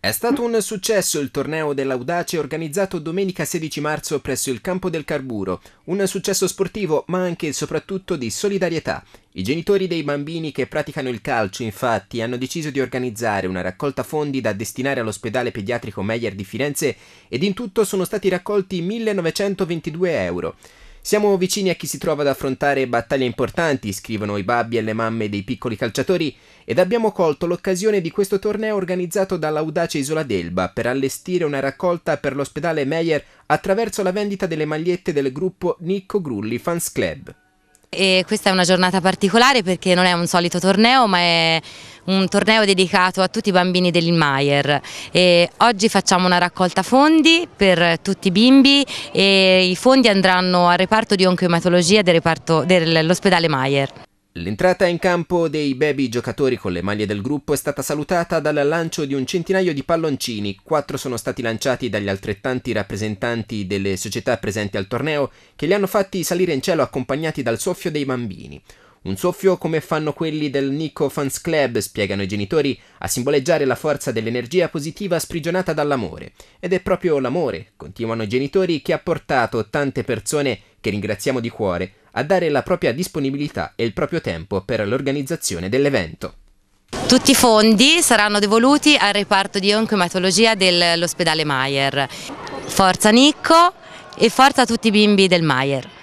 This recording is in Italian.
È stato un successo il torneo dell'Audace organizzato domenica 16 marzo presso il campo del Carburo, un successo sportivo ma anche e soprattutto di solidarietà. I genitori dei bambini che praticano il calcio infatti hanno deciso di organizzare una raccolta fondi da destinare all'ospedale pediatrico Meyer di Firenze ed in tutto sono stati raccolti 1922 euro. Siamo vicini a chi si trova ad affrontare battaglie importanti, scrivono i babbi e le mamme dei piccoli calciatori, ed abbiamo colto l'occasione di questo torneo organizzato dall'audace Isola d'Elba per allestire una raccolta per l'ospedale Meyer attraverso la vendita delle magliette del gruppo Nicco Grulli Fans Club. E questa è una giornata particolare perché non è un solito torneo ma è un torneo dedicato a tutti i bambini dell'Inmaier. Oggi facciamo una raccolta fondi per tutti i bimbi e i fondi andranno al reparto di oncoematologia dell'ospedale Maier. L'entrata in campo dei baby giocatori con le maglie del gruppo è stata salutata dal lancio di un centinaio di palloncini, quattro sono stati lanciati dagli altrettanti rappresentanti delle società presenti al torneo che li hanno fatti salire in cielo accompagnati dal soffio dei bambini. Un soffio come fanno quelli del Nico Fans Club, spiegano i genitori, a simboleggiare la forza dell'energia positiva sprigionata dall'amore. Ed è proprio l'amore, continuano i genitori, che ha portato tante persone, che ringraziamo di cuore, a dare la propria disponibilità e il proprio tempo per l'organizzazione dell'evento. Tutti i fondi saranno devoluti al reparto di oncoematologia dell'ospedale Maier. Forza Nicco e forza a tutti i bimbi del Maier.